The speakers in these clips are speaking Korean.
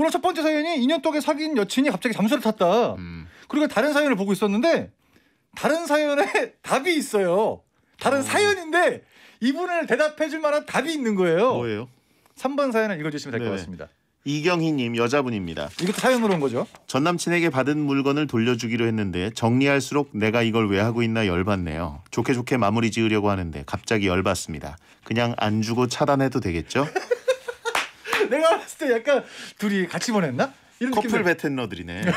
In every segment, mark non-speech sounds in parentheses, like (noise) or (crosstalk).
오늘 첫 번째 사연이 2년 동안 사귄 여친이 갑자기 잠수를 탔다. 음. 그리고 다른 사연을 보고 있었는데 다른 사연에 (laughs) 답이 있어요. 다른 어. 사연인데 이분을 대답해 줄 만한 답이 있는 거예요. 뭐예요? 3번 사연을 읽어 주시면 될것 네. 같습니다. 이경희님 여자분입니다. 이것도 사연으로 온 거죠? 전 남친에게 받은 물건을 돌려주기로 했는데 정리할수록 내가 이걸 왜 하고 있나 열받네요. 좋게 좋게 마무리 지으려고 하는데 갑자기 열받습니다. 그냥 안 주고 차단해도 되겠죠? (laughs) 내가 봤을 때 약간 둘이 같이 보냈나? 이런 커플 베텐러들이네. (laughs)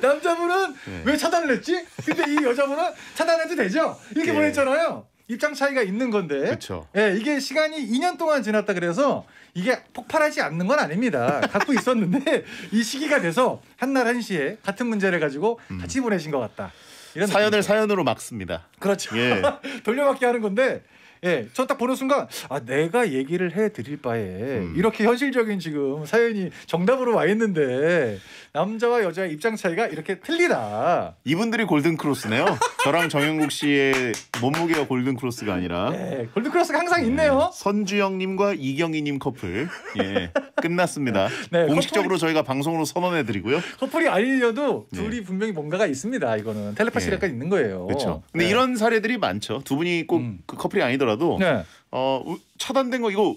남자분은 네. 왜 차단을 했지? 근데 이 여자분은 차단해도 되죠? 이렇게 네. 보냈잖아요. 입장 차이가 있는 건데. 그렇죠. 예, 이게 시간이 2년 동안 지났다 그래서 이게 폭발하지 않는 건 아닙니다. 갖고 (laughs) 있었는데 이 시기가 돼서 한 날 한시에 같은 문제를 가지고 음. 같이 보내신 것 같다. 이런 사연을 느낌이죠. 사연으로 막습니다. 그렇죠. 예. (laughs) 돌려막기 하는 건데 예, 전딱 보는 순간 아 내가 얘기를 해드릴 바에 음. 이렇게 현실적인 지금 사연이 정답으로 와 있는데 남자와 여자의 입장 차이가 이렇게 틀리다. 이분들이 골든 크로스네요. 저랑 정영국 씨의 몸무게가 골든 크로스가 아니라 예, 골든 크로스가 항상 예, 있네요. 선주영님과 이경희님 커플 예 끝났습니다. (laughs) 네, 공식적으로 커플이... 저희가 방송으로 선언해드리고요. 커플이 아니어도 네. 둘이 예. 분명히 뭔가가 있습니다. 이거는 텔레파시가 예. 네. 있는 거예요. 그렇죠. 근데 네. 이런 사례들이 많죠. 두 분이 꼭그 음. 그 커플이 아니더라도. 하더라도 네. 어 차단된 거 이거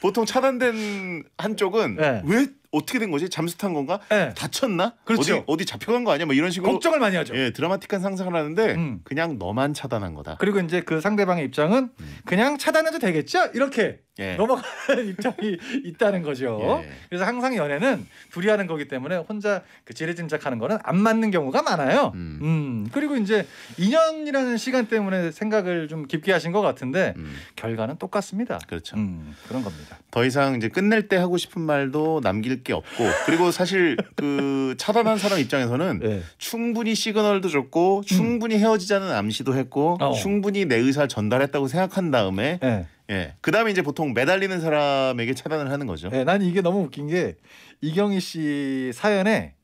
보통 차단된 한쪽은 네. 왜 어떻게 된 거지? 잠수탄 건가? 네. 다쳤나? 그렇죠. 어디, 어디 잡혀간 거 아니야? 뭐 이런 식으로 걱정을 많이 하죠. 예, 드라마틱한 상상을 하는데 음. 그냥 너만 차단한 거다. 그리고 이제 그 상대방의 입장은 음. 그냥 차단해도 되겠죠? 이렇게 예. 넘어가는 (laughs) 입장이 있다는 거죠. 예. 그래서 항상 연애는 둘이 하는 거기 때문에 혼자 그 지레짐작하는 거는 안 맞는 경우가 많아요. 음. 음. 그리고 이제 2년이라는 시간 때문에 생각을 좀 깊게 하신 것 같은데 음. 결과는 똑같습니다. 그렇죠. 음, 그런 겁니다. 더 이상 이제 끝낼 때 하고 싶은 말도 남길 게 없고 그리고 사실 그 차단한 사람 입장에서는 예. 충분히 시그널도 줬고 음. 충분히 헤어지자는 암시도 했고 어. 충분히 내의사 전달했다고 생각한 다음에 네. 예. 그다음에 이제 보통 매달리는 사람에게 차단을 하는 거죠. 예, 난 이게 너무 웃긴 게 이경희 씨 사연에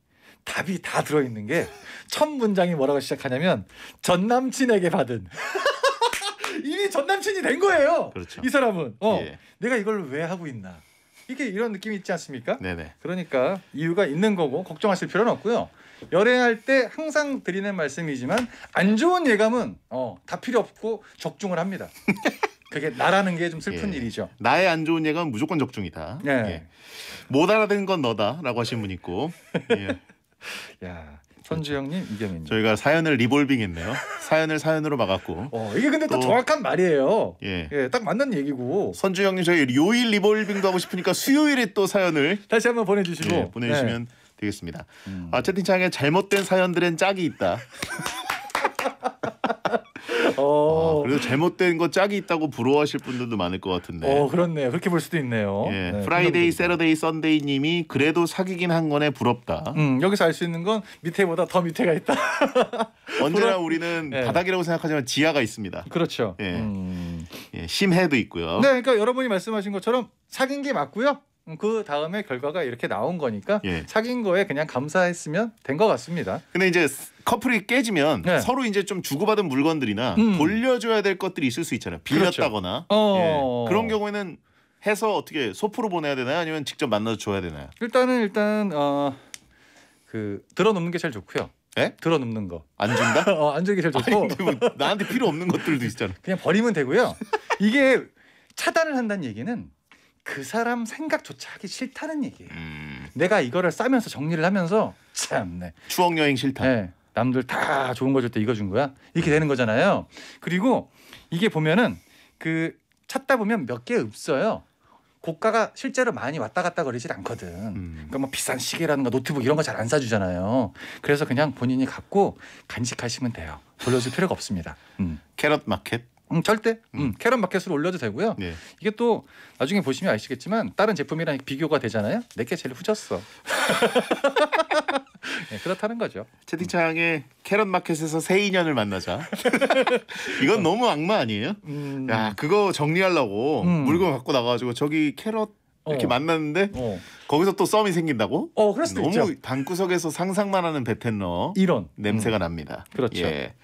답이 다 들어 있는 게 첫 문장이 뭐라고 시작하냐면 전 남친에게 받은 (laughs) 이미 전 남친이 된 거예요. 그렇죠. 이 사람은 어 예. 내가 이걸 왜 하고 있나 이게 이런 느낌이 있지 않습니까? 네네. 그러니까 이유가 있는 거고 걱정하실 필요는 없고요. 열애할 때 항상 드리는 말씀이지만 안 좋은 예감은 어, 다 필요 없고 적중을 합니다. (laughs) 그게 나라는 게 좀 슬픈 예. 일이죠. 나의 안 좋은 예감 은 무조건 적중이다. 예. 예. 못 알아듣는 건 너다라고 하신 분 있고. 예. (laughs) 야. 선주영님 그렇죠. 이경민 저희가 사연을 리볼빙했네요. 사연을 사연으로 막았고. 어 이게 근데 또, 또 정확한 말이에요. 예. 예, 딱 맞는 얘기고. 선주영님 저희 요일 리볼빙도 하고 싶으니까 수요일에 또 사연을 다시 한번 보내주시고 예, 보내주시면 네. 되겠습니다. 음. 아 채팅창에 잘못된 사연들은 짝이 있다. (laughs) 그래도 잘못된 거 짝이 있다고 부러워하실 분들도 많을 것 같은데. 어 그렇네요. 그렇게 볼 수도 있네요. 예. 네, 프라이데이, 세러데이, 썬데이님이 그래도 사귀긴 한 거네 부럽다. 음 여기서 알 수 있는 건 밑에보다 더 밑에가 있다. (laughs) 언제나 우리는 네. 바닥이라고 생각하지만 지하가 있습니다. 그렇죠. 예. 음. 예. 심해도 있고요. 네, 그러니까 여러분이 말씀하신 것처럼 사귄 게 맞고요. 음, 그 다음에 결과가 이렇게 나온 거니까 예. 사귄 거에 그냥 감사했으면 된 것 같습니다. 근데 이제 커플이 깨지면 네. 서로 이제 좀 주고받은 물건들이나 음. 돌려줘야 될 것들이 있을 수 있잖아요. 빌렸다거나 그렇죠. 어. 예. 그런 경우에는 해서 어떻게 소포로 보내야 되나요? 아니면 직접 만나서 줘야 되나요? 일단은 일단 어, 그 들어놓는 게 제일 좋고요. 에? 예? 들어눕는 거. 안 준다? (laughs) 어, 안 주는 게 제일 좋고. 아니, 뭐 나한테 필요 없는 것들도 있잖아. 그냥 버리면 되고요. 이게 차단을 한다는 얘기는 그 사람 생각조차 하기 싫다는 얘기예요. 음. 내가 이거를 싸면서 정리를 하면서 참네. 추억 여행 싫다. 네. 남들 다 좋은 거 줄 때 이거 준 거야. 이렇게 되는 거잖아요. 그리고 이게 보면은 그 찾다 보면 몇 개 없어요. 고가가 실제로 많이 왔다 갔다 거리질 않거든. 음. 그러니까 뭐 비싼 시계라든가 노트북 이런 거 잘 안 사주잖아요. 그래서 그냥 본인이 갖고 간직하시면 돼요. 돌려줄 필요가 없습니다. 음. 캐럿 마켓. 음, 절대 음. 음. 캐럿 마켓으로 올려도 되고요. 네. 이게 또 나중에 보시면 아시겠지만 다른 제품이랑 비교가 되잖아요. 내게 제일 후졌어. (laughs) 네, 그렇다는 거죠. 채팅창에 캐럿 마켓에서 새 인연을 만나자. (laughs) 이건 어. 너무 악마 아니에요? 음. 야 그거 정리하려고 음. 물건 갖고 나가가지고 저기 캐럿 이렇게 어. 만났는데 어. 거기서 또 썸이 생긴다고? 어, 그럴 수도 너무 있죠. 방구석에서 상상만 하는 베텐너 이런 냄새가 납니다. 그렇죠. 예.